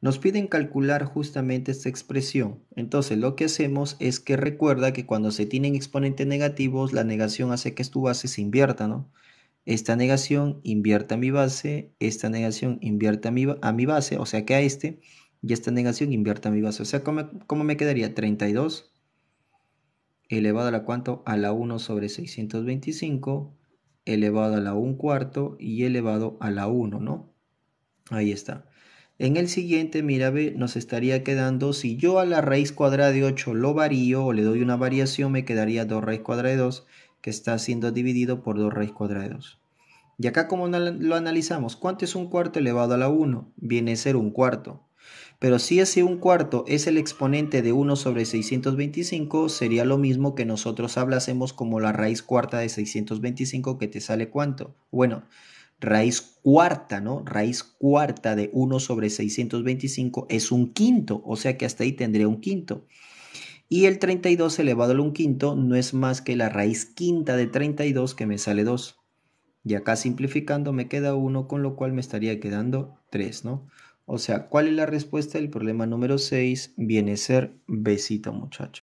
Nos piden calcular justamente esta expresión. Entonces lo que hacemos es que recuerda que cuando se tienen exponentes negativos, la negación hace que tu base se invierta, ¿no? Esta negación invierta a mi base, esta negación invierta a mi, a mi base, o sea que a este, y esta negación invierta a mi base. O sea, ¿cómo, cómo me quedaría? 32 elevado a la cuánto? A la 1 sobre 625 elevado a la 1 cuarto y elevado a la 1, ¿no? Ahí está. En el siguiente, mira, nos estaría quedando, si yo a la raíz cuadrada de 8 lo varío o le doy una variación, me quedaría 2 raíz cuadrada de 2, que está siendo dividido por 2 raíz cuadrada de 2. Y acá como lo analizamos, ¿cuánto es un cuarto elevado a la 1? Viene a ser un cuarto. Pero si ese un cuarto es el exponente de 1 sobre 625, sería lo mismo que nosotros hablásemos como la raíz cuarta de 625 que te sale cuánto. Bueno, raíz cuarta, ¿no? Raíz cuarta de 1 sobre 625 es un quinto, o sea que hasta ahí tendría un quinto. Y el 32 elevado a un quinto no es más que la raíz quinta de 32 que me sale 2. Y acá simplificando me queda 1, con lo cual me estaría quedando 3, ¿no? O sea, ¿cuál es la respuesta del problema número 6? Viene a ser besito, muchacho.